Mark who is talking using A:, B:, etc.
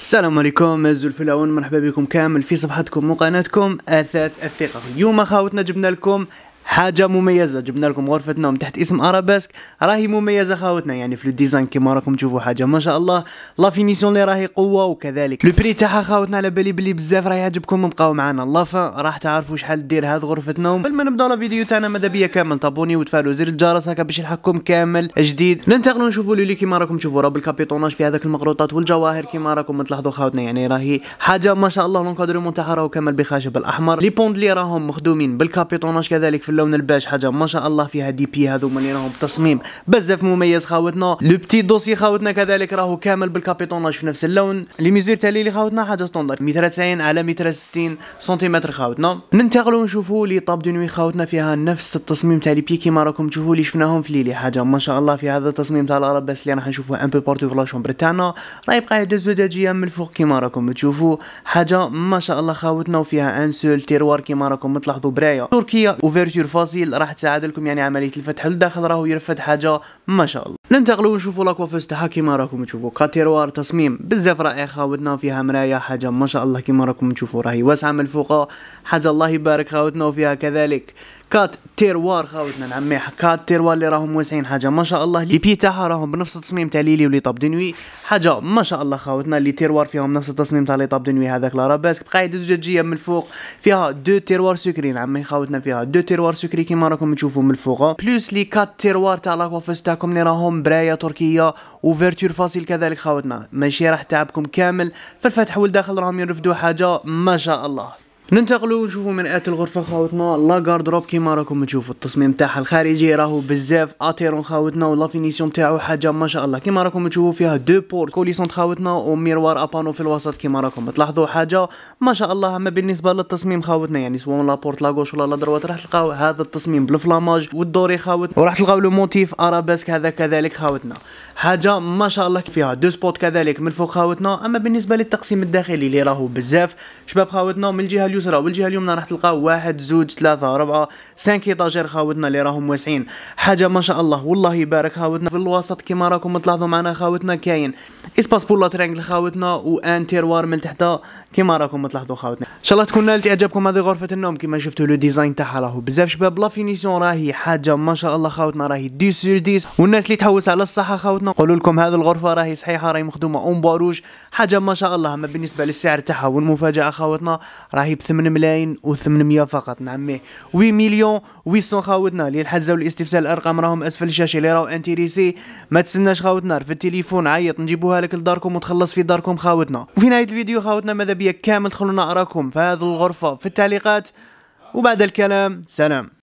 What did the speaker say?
A: السلام عليكم الزلفلاون مرحبا بكم كامل في صفحتكم وقناتكم اثاث الثقه اليوم خاوتنا جبنا لكم حاجه مميزه جبنا لكم غرفه نوم تحت اسم ارابيسك راهي مميزه خاوتنا يعني في الديزاين كيما راكم تشوفوا حاجه ما شاء الله لا فينيسيون اللي راهي قوه وكذلك لو بري تاعها خاوتنا على بالي بلي بزاف راهي يعجبكم بقاو معنا لافا راح تعرفوا شحال دير هاد غرفه نوم قبل ما نبداو لا فيديو تاعنا ماذا بيا كامل تابوني وتفعلوا زر الجرس هكا باش يلحقكم كامل جديد ننتقلوا نشوفوا لولي كيما راكم تشوفوا راه بالكابيطوناج في هذاك المغروطات والجواهر كيما راكم تلاحظوا خاوتنا يعني راهي حاجه ما شاء الله لونكادرومون تاعها راهو كامل بخشب الاحمر لي بوند راهم مخدومين بالكابيطوناج كذلك في اللون الباج حاجه ما شاء الله فيها دي بي هذوما اللي راهم تصميم بزاف مميز خاوتنا لو بتي دوسي خاوتنا كذلك راهو كامل بالكابيتوناج في نفس اللون لي ميزور تاع لي خاوتنا حاجه ستوندار 190 على 160 سنتيمتر خاوتنا ننتقلوا نشوفوا لي طاب دو نوي خاوتنا فيها نفس التصميم تاع لي بي كيما راكم تشوفوا اللي شفناهم في ليلي حاجه ما شاء الله في هذا التصميم تاع الارباس اللي راح نشوفوه ان بو بارتو في لا شومبر تاعنا راه يبقى دو زجاجيه من الفوق كيما راكم تشوفوا حاجه ما شاء الله خاوتنا وفيها ان سول تيروار كيما راكم تلاحظوا برايا تركيا اوفرتور التفاصيل راح تساعدلكم يعني عمليه الفتح لداخل راهو يرفد حاجه ما شاء الله ننتقلوا ونشوفوا لاكوافيس تاعها كيما راكم تشوفوا كاتيروار تصميم بزاف رائع خاوتنا فيها مرايه حاجه ما شاء الله كيما راكم تشوفوا راهي واسعه من الفوق حاجه الله يبارك خاوتنا وفيها كذلك كات تيروار خاوتنا نعمي كات تيروار اللي راهم واسعين حاجه ما شاء الله لي بي تاعها راهم بنفس التصميم تاع ليلي ولي طاب دنوي حاجه ما شاء الله خاوتنا اللي تيروار فيهم نفس التصميم تاع لي طاب دنوي هذاك لا راباسك بقاعده زجاجيه من الفوق فيها دو تيروار سكري نعمي خاوتنا فيها دو تيروار سكري كيما راكم تشوفوا من الفوق بلوس لي كات تيروار تاع لاكوافيس تاعكم اللي راهم برايا تركيه وفيرتور فاصل كذلك خاوتنا ماشي راح تعبكم كامل في الفتح والداخل راهم يرفدوا حاجه ما شاء الله ننتقلوا شوفوا من الغرفة خاوتنا لا روب كيما راكم تشوفوا التصميم تاعها الخارجي راهو بزاف اتيرون خاوتنا ولا فينيسيون تاعو حاجة ما شاء الله كيما راكم تشوفوا فيها دو بورت كوليسونت خاوتنا وميروار ابانو في الوسط كيما راكم تلاحظوا حاجة ما شاء الله اما بالنسبة للتصميم خاوتنا يعني سواء لا بورت لاغوش ولا لا دروات راح تلقاو هذا التصميم بالفلاماج والدوري خاوتنا وراح تلقاو لو موتيف ارابيسك هذا كذلك خاوتنا حاجه ما شاء الله فيها دو سبوت كذلك من فوق خاوتنا اما بالنسبه للتقسيم الداخلي اللي راهو بزاف شباب خاوتنا من الجهه اليسرى والجهه اليمنى راح تلقى واحد زوج ثلاثه اربعه سانك ايطاجير خاوتنا اللي راهم واسعين حاجه ما شاء الله والله يبارك خاوتنا في الوسط كما راكم تلاحظوا معنا خاوتنا كاين اسباس بولا ترانجل خاوتنا وان تيروار من تحتها كما راكم تلاحظوا خاوتنا ان شاء الله تكون نالت اعجابكم هذه غرفه النوم كما شفتوا لو ديزاين تاعها راهو بزاف شباب لا فينيسيون راهي حاجه ما شاء الله خاوتنا راهي 10 سور 10 والناس اللي تحوس على الصحه خاوتنا نقول لكم هذه الغرفه راهي صحيحه راهي مخدومه اون باروج حاجه ما شاء الله اما بالنسبه للسعر تاعها والمفاجاه خاوتنا راهي ب 8 ملايين و800 فقط نعم 8 مليون 800 خاوتنا اللي الحجزه والاستفسال الارقام راهم اسفل الشاشه اللي راهو انتيريسي ما تسناش خاوتنا في التليفون عيط نجيبوها لك لداركم وتخلص في داركم خاوتنا وفي نهايه الفيديو خاوتنا ماذا بيا كامل دخلونا اراكم في هذه الغرفه في التعليقات وبعد الكلام سلام